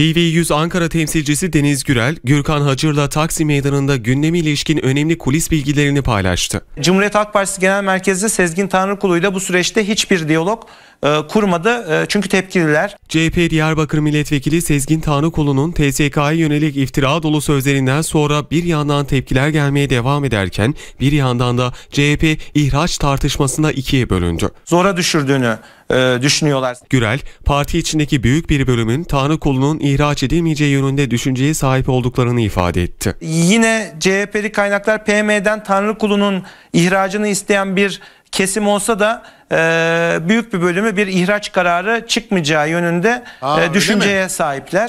TV100 Ankara temsilcisi Deniz Gürel, Gürkan Hacır'la Taksim Meydanı'nda gündemi ilişkin önemli kulis bilgilerini paylaştı. Cumhuriyet Halk Partisi Genel Merkezi Sezgin Tanrıkulu'yla bu süreçte hiçbir diyalog e, kurmadı e, çünkü tepkililer. CHP Diyarbakır Milletvekili Sezgin Tanrıkulu'nun TSK'ya yönelik iftira dolu sözlerinden sonra bir yandan tepkiler gelmeye devam ederken bir yandan da CHP ihraç tartışmasında ikiye bölündü. Zora düşürdüğünü, e, düşünüyorlar. Gürel, parti içindeki büyük bir bölümün Tanrı kulunun ihraç edilmeyeceği yönünde düşünceye sahip olduklarını ifade etti. Yine CHP'li kaynaklar PM'den Tanrı kulunun ihracını isteyen bir kesim olsa da e, büyük bir bölümü bir ihraç kararı çıkmayacağı yönünde Aa, e, düşünceye sahipler.